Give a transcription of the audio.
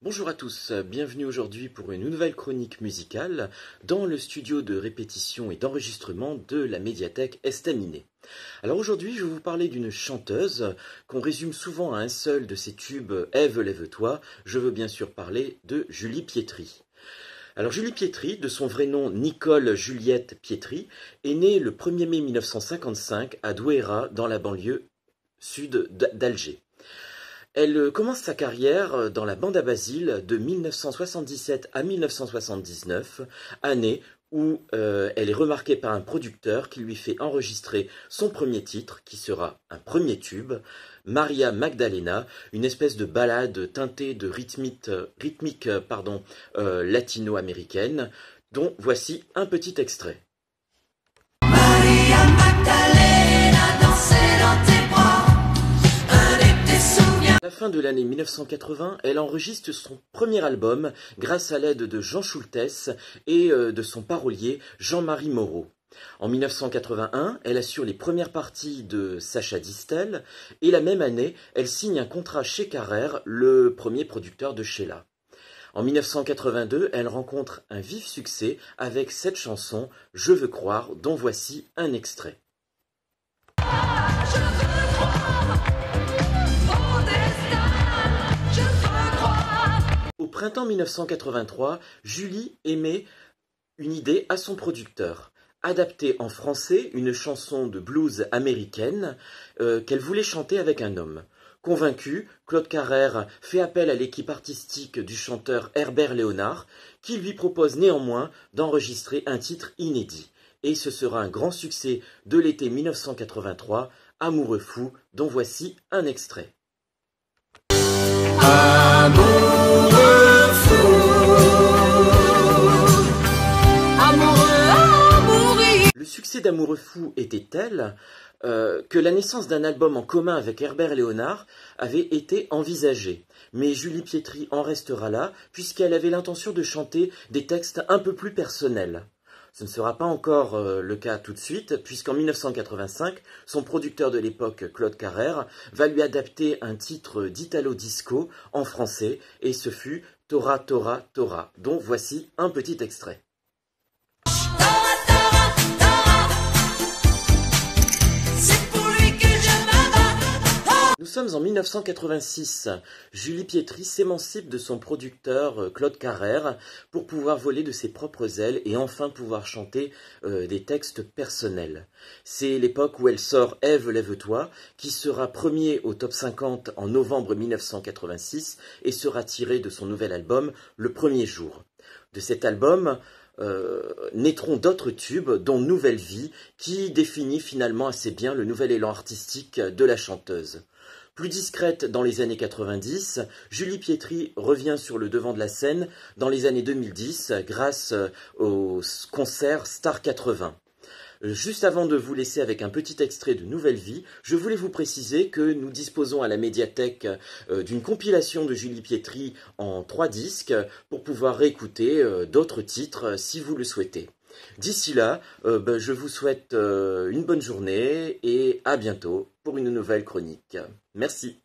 Bonjour à tous, bienvenue aujourd'hui pour une nouvelle chronique musicale dans le studio de répétition et d'enregistrement de la médiathèque Estaminet. Alors aujourd'hui, je vais vous parler d'une chanteuse qu'on résume souvent à un seul de ses tubes Ève, lève-toi. Je veux bien sûr parler de Julie Pietri. Alors Julie Pietri, de son vrai nom Nicole Juliette Pietri, est née le 1er mai 1955 à Douera, dans la banlieue sud d'Alger. Elle euh, commence sa carrière euh, dans la bande à Basile de 1977 à 1979, année où euh, elle est remarquée par un producteur qui lui fait enregistrer son premier titre, qui sera un premier tube, Maria Magdalena, une espèce de ballade teintée de rythmique, latino-américaine, dont voici un petit extrait. la fin de l'année 1980, elle enregistre son premier album grâce à l'aide de Jean Schultes et euh, de son parolier Jean-Marie Moreau. En 1981, elle assure les premières parties de Sacha Distel et la même année, elle signe un contrat chez Carrère, le premier producteur de Sheila. En 1982, elle rencontre un vif succès avec cette chanson Je veux croire dont voici un extrait. printemps 1983, Julie émet une idée à son producteur adapter en français une chanson de blues américaine euh, qu'elle voulait chanter avec un homme. Convaincu, Claude Carrère fait appel à l'équipe artistique du chanteur Herbert Léonard, qui lui propose néanmoins d'enregistrer un titre inédit. Et ce sera un grand succès de l'été 1983, Amoureux fou, dont voici un extrait. amoureux fou était tel euh, que la naissance d'un album en commun avec Herbert Léonard avait été envisagée. Mais Julie Pietri en restera là, puisqu'elle avait l'intention de chanter des textes un peu plus personnels. Ce ne sera pas encore euh, le cas tout de suite, puisqu'en 1985, son producteur de l'époque, Claude Carrère, va lui adapter un titre d'Italo Disco en français, et ce fut Tora Tora Tora, dont voici un petit extrait. Nous sommes en 1986. Julie Pietri s'émancipe de son producteur euh, Claude Carrère pour pouvoir voler de ses propres ailes et enfin pouvoir chanter euh, des textes personnels. C'est l'époque où elle sort Ève, lève-toi, qui sera premier au top 50 en novembre 1986 et sera tirée de son nouvel album le premier jour. De cet album, euh, naîtront d'autres tubes, dont Nouvelle Vie, qui définit finalement assez bien le nouvel élan artistique de la chanteuse. Plus discrète dans les années 90, Julie Pietri revient sur le devant de la scène dans les années 2010 grâce euh, au concert Star 80. Juste avant de vous laisser avec un petit extrait de Nouvelle Vie, je voulais vous préciser que nous disposons à la médiathèque euh, d'une compilation de Julie Pietri en trois disques pour pouvoir réécouter euh, d'autres titres euh, si vous le souhaitez. D'ici là, ben, je vous souhaite une bonne journée et à bientôt pour une nouvelle chronique. Merci.